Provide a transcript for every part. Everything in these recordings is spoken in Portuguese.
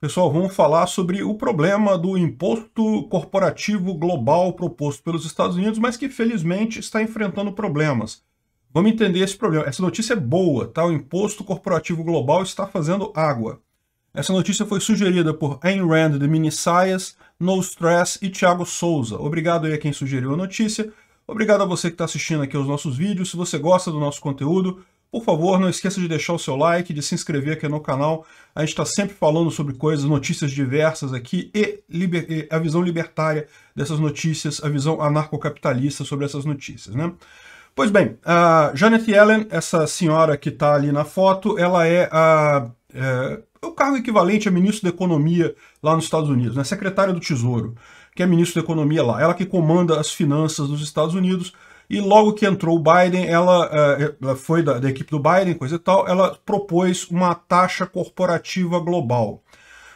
Pessoal, vamos falar sobre o problema do imposto corporativo global proposto pelos Estados Unidos, mas que felizmente está enfrentando problemas. Vamos entender esse problema. Essa notícia é boa, tá? O imposto corporativo global está fazendo água. Essa notícia foi sugerida por Ayn Rand de Minisaias, No Stress e Thiago Souza. Obrigado aí a quem sugeriu a notícia. Obrigado a você que está assistindo aqui aos nossos vídeos. Se você gosta do nosso conteúdo, por favor, não esqueça de deixar o seu like, de se inscrever aqui no canal. A gente está sempre falando sobre coisas, notícias diversas aqui e, e, a visão libertária dessas notícias, a visão anarcocapitalista sobre essas notícias, né? Pois bem, a Janet Yellen, essa senhora que está ali na foto, ela é a... É, é, o cargo equivalente a ministro da Economia lá nos Estados Unidos, né? secretária do Tesouro, que é ministro da Economia lá. Ela que comanda as finanças dos Estados Unidos, e logo que entrou o Biden, ela, ela eh, eh, foi da, da equipe do Biden, coisa e tal, ela propôs uma taxa corporativa global.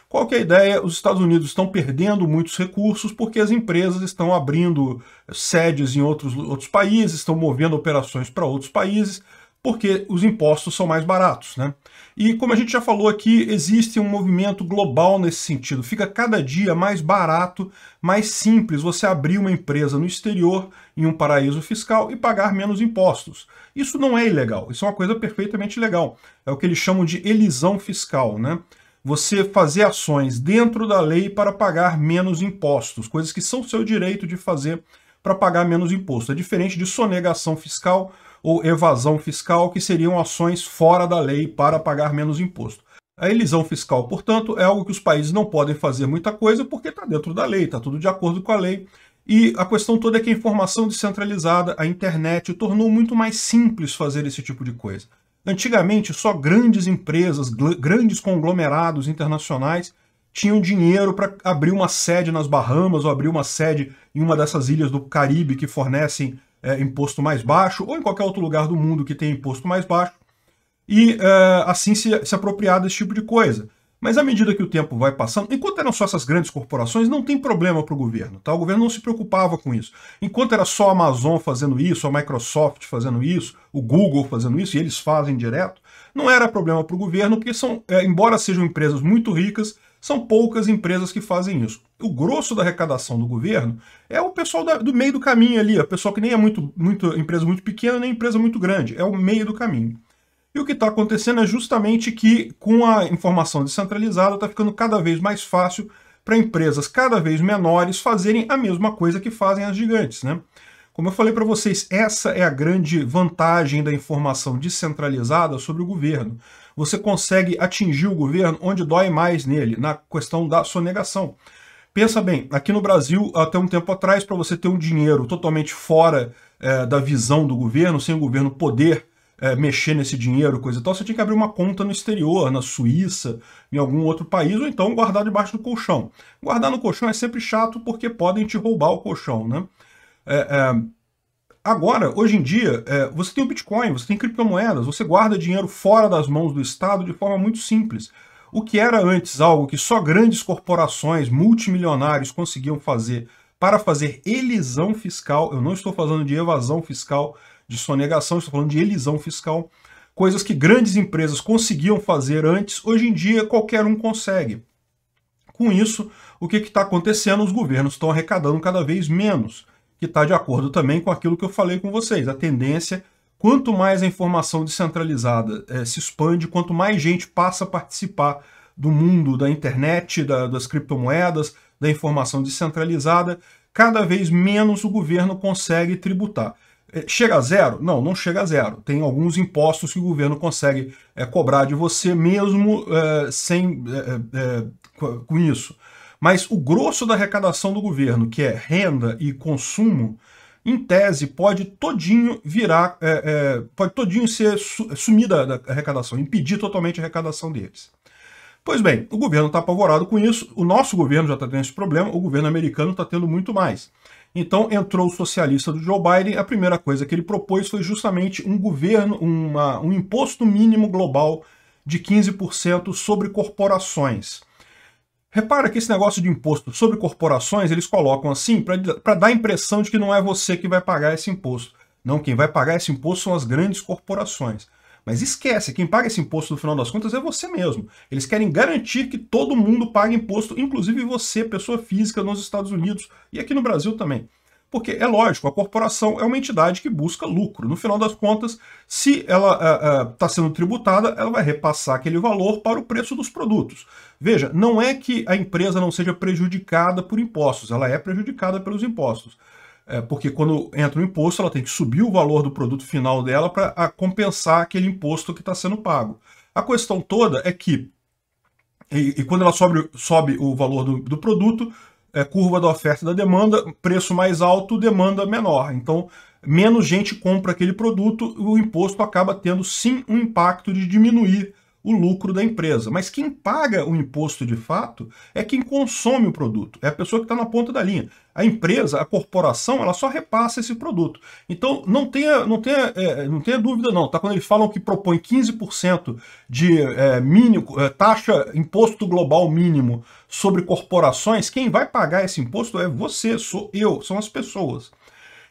Qual que é a ideia? Os Estados Unidos estão perdendo muitos recursos porque as empresas estão abrindo sedes em outros, outros países, estão movendo operações para outros países porque os impostos são mais baratos. Né? E como a gente já falou aqui, existe um movimento global nesse sentido. Fica cada dia mais barato, mais simples você abrir uma empresa no exterior, em um paraíso fiscal, e pagar menos impostos. Isso não é ilegal, isso é uma coisa perfeitamente legal. É o que eles chamam de elisão fiscal. Né? Você fazer ações dentro da lei para pagar menos impostos, coisas que são seu direito de fazer para pagar menos imposto. É diferente de sonegação fiscal ou evasão fiscal, que seriam ações fora da lei para pagar menos imposto. A elisão fiscal, portanto, é algo que os países não podem fazer muita coisa porque está dentro da lei, está tudo de acordo com a lei. E a questão toda é que a informação descentralizada, a internet, tornou muito mais simples fazer esse tipo de coisa. Antigamente, só grandes empresas, grandes conglomerados internacionais tinham dinheiro para abrir uma sede nas Bahamas ou abrir uma sede em uma dessas ilhas do Caribe que fornecem é, imposto mais baixo, ou em qualquer outro lugar do mundo que tem imposto mais baixo, e é, assim se, se apropriar desse tipo de coisa. Mas à medida que o tempo vai passando, enquanto eram só essas grandes corporações, não tem problema para o governo. Tá? O governo não se preocupava com isso. Enquanto era só a Amazon fazendo isso, a Microsoft fazendo isso, o Google fazendo isso, e eles fazem direto, não era problema para o governo, porque são, é, embora sejam empresas muito ricas, são poucas empresas que fazem isso. O grosso da arrecadação do governo é o pessoal da, do meio do caminho ali, a pessoa que nem é muito, muito empresa muito pequena, nem empresa muito grande, é o meio do caminho. E o que está acontecendo é justamente que, com a informação descentralizada, está ficando cada vez mais fácil para empresas cada vez menores fazerem a mesma coisa que fazem as gigantes. Né? Como eu falei para vocês, essa é a grande vantagem da informação descentralizada sobre o governo você consegue atingir o governo onde dói mais nele, na questão da sonegação. Pensa bem, aqui no Brasil, até um tempo atrás, para você ter um dinheiro totalmente fora é, da visão do governo, sem o governo poder é, mexer nesse dinheiro, coisa e tal, você tinha que abrir uma conta no exterior, na Suíça, em algum outro país, ou então guardar debaixo do colchão. Guardar no colchão é sempre chato porque podem te roubar o colchão, né? É, é Agora, hoje em dia, é, você tem o Bitcoin, você tem criptomoedas, você guarda dinheiro fora das mãos do Estado de forma muito simples. O que era antes algo que só grandes corporações, multimilionários conseguiam fazer para fazer elisão fiscal, eu não estou falando de evasão fiscal, de sonegação, estou falando de elisão fiscal, coisas que grandes empresas conseguiam fazer antes, hoje em dia qualquer um consegue. Com isso, o que está acontecendo? Os governos estão arrecadando cada vez menos que está de acordo também com aquilo que eu falei com vocês. A tendência, quanto mais a informação descentralizada é, se expande, quanto mais gente passa a participar do mundo da internet, da, das criptomoedas, da informação descentralizada, cada vez menos o governo consegue tributar. Eh, chega a zero? Não, não chega a zero. Tem alguns impostos que o governo consegue é, cobrar de você mesmo é, sem é, com isso. Mas o grosso da arrecadação do governo, que é renda e consumo, em tese, pode todinho virar, é, é, pode todinho ser sumida da arrecadação, impedir totalmente a arrecadação deles. Pois bem, o governo está apavorado com isso, o nosso governo já está tendo esse problema, o governo americano está tendo muito mais. Então entrou o socialista do Joe Biden, a primeira coisa que ele propôs foi justamente um governo, uma, um imposto mínimo global de 15% sobre corporações. Repara que esse negócio de imposto sobre corporações, eles colocam assim para dar a impressão de que não é você que vai pagar esse imposto. Não, quem vai pagar esse imposto são as grandes corporações. Mas esquece, quem paga esse imposto no final das contas é você mesmo. Eles querem garantir que todo mundo pague imposto, inclusive você, pessoa física, nos Estados Unidos e aqui no Brasil também. Porque é lógico, a corporação é uma entidade que busca lucro. No final das contas, se ela está é, é, sendo tributada, ela vai repassar aquele valor para o preço dos produtos. Veja, não é que a empresa não seja prejudicada por impostos, ela é prejudicada pelos impostos. É, porque quando entra o imposto, ela tem que subir o valor do produto final dela para ah, compensar aquele imposto que está sendo pago. A questão toda é que, e, e quando ela sobe, sobe o valor do, do produto, é, curva da oferta e da demanda, preço mais alto, demanda menor. Então, menos gente compra aquele produto, o imposto acaba tendo sim um impacto de diminuir o lucro da empresa. Mas quem paga o imposto de fato é quem consome o produto, é a pessoa que está na ponta da linha. A empresa, a corporação, ela só repassa esse produto. Então, não tenha, não tenha, é, não tenha dúvida, não. Tá? Quando eles falam que propõe 15% de é, mínimo, é, taxa, imposto global mínimo sobre corporações, quem vai pagar esse imposto é você, sou eu, são as pessoas.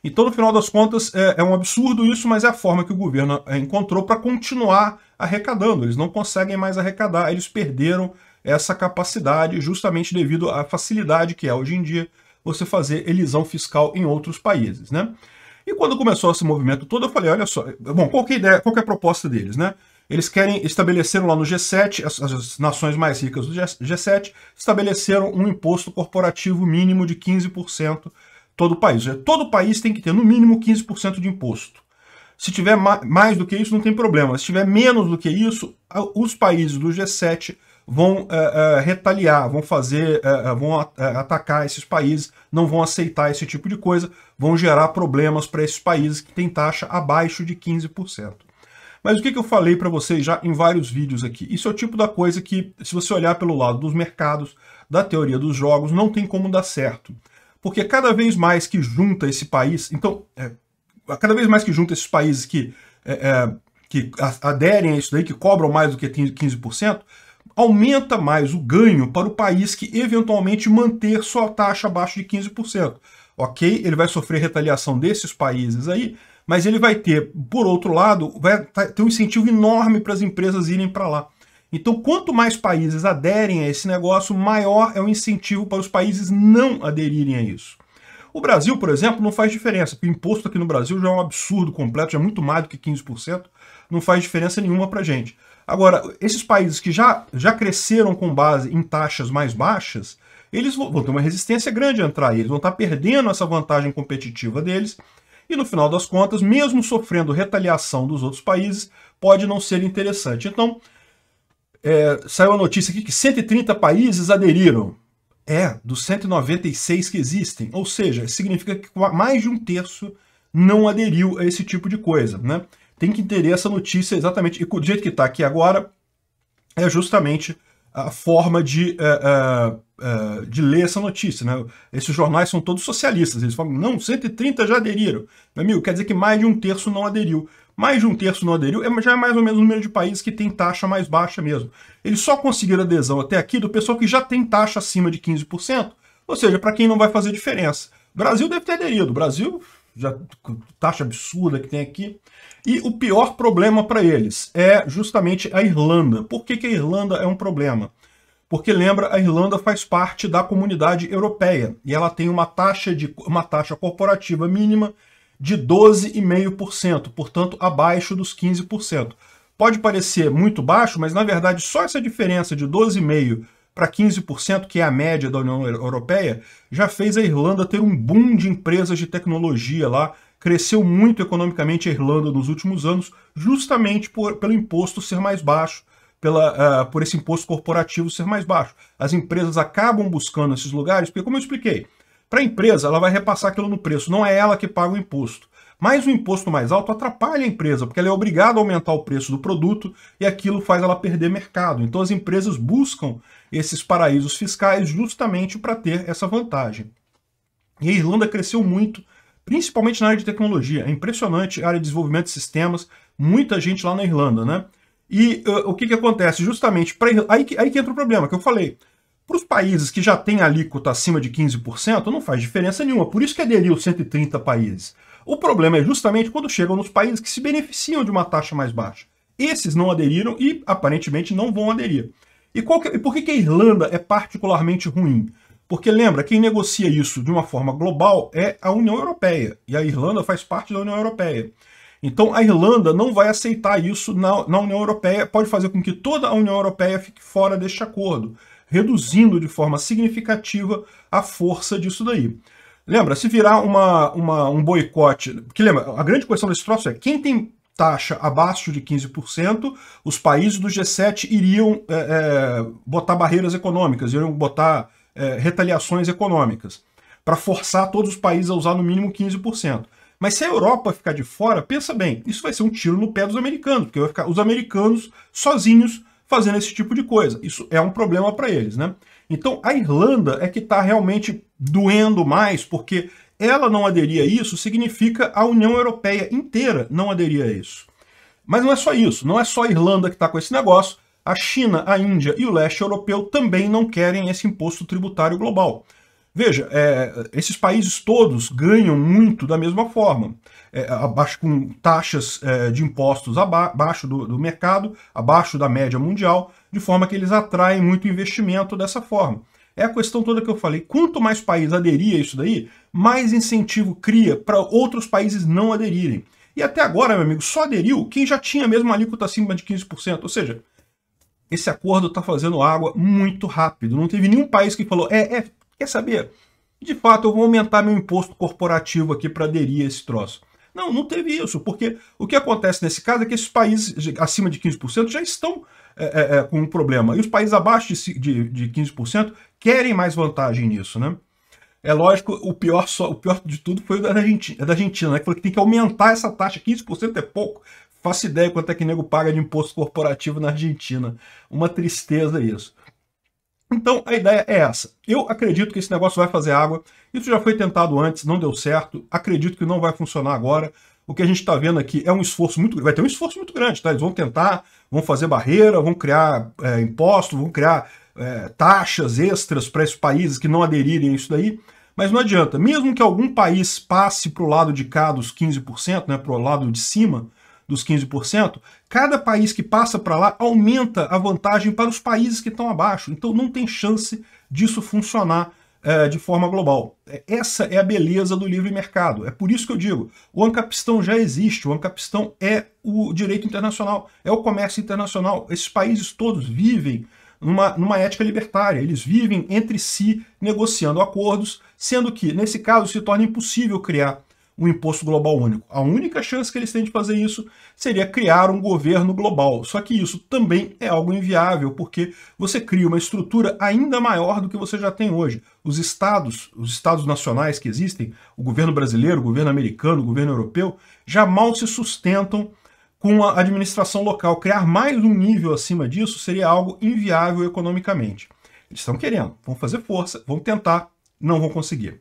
Então, no final das contas, é, é um absurdo isso, mas é a forma que o governo é, encontrou para continuar arrecadando, eles não conseguem mais arrecadar, eles perderam essa capacidade justamente devido à facilidade que é hoje em dia você fazer elisão fiscal em outros países, né? E quando começou esse movimento todo, eu falei, olha só, bom, qual que é a ideia, qual que é a proposta deles, né? Eles querem, estabeleceram lá no G7, as, as nações mais ricas do G7, estabeleceram um imposto corporativo mínimo de 15% todo o país. Todo o país tem que ter no mínimo 15% de imposto. Se tiver mais do que isso, não tem problema. Se tiver menos do que isso, os países do G7 vão uh, uh, retaliar, vão fazer, uh, vão atacar esses países, não vão aceitar esse tipo de coisa, vão gerar problemas para esses países que têm taxa abaixo de 15%. Mas o que, que eu falei para vocês já em vários vídeos aqui? Isso é o tipo da coisa que, se você olhar pelo lado dos mercados, da teoria dos jogos, não tem como dar certo. Porque cada vez mais que junta esse país, então, é, cada vez mais que junta esses países que, é, é que aderem a isso daí, que cobram mais do que 15%, aumenta mais o ganho para o país que eventualmente manter sua taxa abaixo de 15%. Ok, ele vai sofrer retaliação desses países aí, mas ele vai ter, por outro lado, vai tá, ter um incentivo enorme para as empresas irem para lá. Então, quanto mais países aderem a esse negócio, maior é o incentivo para os países não aderirem a isso. O Brasil, por exemplo, não faz diferença, porque o imposto aqui no Brasil já é um absurdo completo, já é muito mais do que 15%, não faz diferença nenhuma para gente. Agora, esses países que já, já cresceram com base em taxas mais baixas, eles vão ter uma resistência grande a entrar, eles vão estar perdendo essa vantagem competitiva deles, e no final das contas, mesmo sofrendo retaliação dos outros países, pode não ser interessante. Então, é, saiu a notícia aqui que 130 países aderiram é dos 196 que existem, ou seja, significa que mais de um terço não aderiu a esse tipo de coisa, né? Tem que entender essa notícia exatamente, e do jeito que está aqui agora, é justamente a forma de, uh, uh, uh, de ler essa notícia. Né? Esses jornais são todos socialistas, eles falam, não, 130 já aderiram. Meu amigo, quer dizer que mais de um terço não aderiu mais de um terço não aderiu, é, já é mais ou menos o número de países que tem taxa mais baixa mesmo. Eles só conseguiram adesão até aqui do pessoal que já tem taxa acima de 15%, ou seja, para quem não vai fazer diferença. O Brasil deve ter aderido, o Brasil, já, taxa absurda que tem aqui. E o pior problema para eles é justamente a Irlanda. Por que, que a Irlanda é um problema? Porque lembra, a Irlanda faz parte da comunidade europeia e ela tem uma taxa, de, uma taxa corporativa mínima de 12,5%, portanto abaixo dos 15%. Pode parecer muito baixo, mas na verdade só essa diferença de 12,5% para 15%, que é a média da União Europeia, já fez a Irlanda ter um boom de empresas de tecnologia lá. Cresceu muito economicamente a Irlanda nos últimos anos, justamente por, pelo imposto ser mais baixo, pela, uh, por esse imposto corporativo ser mais baixo. As empresas acabam buscando esses lugares, porque, como eu expliquei, para a empresa, ela vai repassar aquilo no preço, não é ela que paga o imposto. Mas o imposto mais alto atrapalha a empresa, porque ela é obrigada a aumentar o preço do produto e aquilo faz ela perder mercado. Então as empresas buscam esses paraísos fiscais justamente para ter essa vantagem. E a Irlanda cresceu muito, principalmente na área de tecnologia. É impressionante a área de desenvolvimento de sistemas, muita gente lá na Irlanda, né? E uh, o que, que acontece? Justamente, pra, aí, que, aí que entra o problema que eu falei. Para os países que já têm alíquota acima de 15%, não faz diferença nenhuma, por isso que aderiu é 130 países. O problema é justamente quando chegam nos países que se beneficiam de uma taxa mais baixa. Esses não aderiram e aparentemente não vão aderir. E, que, é, e por que, que a Irlanda é particularmente ruim? Porque lembra, quem negocia isso de uma forma global é a União Europeia, e a Irlanda faz parte da União Europeia. Então a Irlanda não vai aceitar isso na, na União Europeia, pode fazer com que toda a União Europeia fique fora deste acordo reduzindo de forma significativa a força disso daí. Lembra, se virar uma, uma, um boicote, que lembra, a grande questão desse troço é quem tem taxa abaixo de 15%, os países do G7 iriam é, é, botar barreiras econômicas, iriam botar é, retaliações econômicas, para forçar todos os países a usar no mínimo 15%. Mas se a Europa ficar de fora, pensa bem, isso vai ser um tiro no pé dos americanos, porque vai ficar os americanos sozinhos fazendo esse tipo de coisa. Isso é um problema para eles, né? Então a Irlanda é que está realmente doendo mais, porque ela não aderir a isso significa a União Europeia inteira não aderir a isso. Mas não é só isso, não é só a Irlanda que está com esse negócio. A China, a Índia e o leste europeu também não querem esse imposto tributário global. Veja, é, esses países todos ganham muito da mesma forma, é, abaixo com taxas é, de impostos abaixo do, do, mercado, abaixo da média mundial, de forma que eles atraem muito investimento dessa forma. É a questão toda que eu falei. Quanto mais país aderir a isso daí, mais incentivo cria para outros países não aderirem. E até agora, meu amigo, só aderiu quem já tinha mesmo alíquota acima de 15%. Ou seja, esse acordo está fazendo água muito rápido. Não teve nenhum país que falou, é, é Quer saber? De fato, eu vou aumentar meu imposto corporativo aqui para aderir a esse troço. Não, não teve isso, porque o que acontece nesse caso é que esses países acima de 15% já estão é, é, é, com um problema. E os países abaixo de, de, de 15% querem mais vantagem nisso, né? É lógico, o pior, só, o pior de tudo foi o da Argentina, da Argentina né? Que falou que tem que aumentar essa taxa, 15% é pouco. Faço ideia quanto é que nego paga de imposto corporativo na Argentina. Uma tristeza isso. Então a ideia é essa. Eu acredito que esse negócio vai fazer água. Isso já foi tentado antes, não deu certo. Acredito que não vai funcionar agora. O que a gente está vendo aqui é um esforço muito Vai ter um esforço muito grande, tá? Eles vão tentar, vão fazer barreira, vão criar é, impostos, vão criar é, taxas extras para esses países que não aderirem a isso daí. Mas não adianta. Mesmo que algum país passe para o lado de cá dos 15%, né, para o lado de cima, dos 15%, cada país que passa para lá aumenta a vantagem para os países que estão abaixo. Então não tem chance disso funcionar é, de forma global. É, essa é a beleza do livre mercado. É por isso que eu digo, o ancapistão já existe, o ancapistão é o direito internacional, é o comércio internacional. Esses países todos vivem numa, numa, ética libertária. Eles vivem entre si negociando acordos, sendo que, nesse caso, se torna impossível criar um imposto global único. A única chance que eles têm de fazer isso seria criar um governo global. Só que isso também é algo inviável, porque você cria uma estrutura ainda maior do que você já tem hoje. Os estados, os estados nacionais que existem, o governo brasileiro, o governo americano, o governo europeu, já mal se sustentam com a administração local. Criar mais um nível acima disso seria algo inviável economicamente. Eles estão querendo, vão fazer força, vão tentar, não vão conseguir.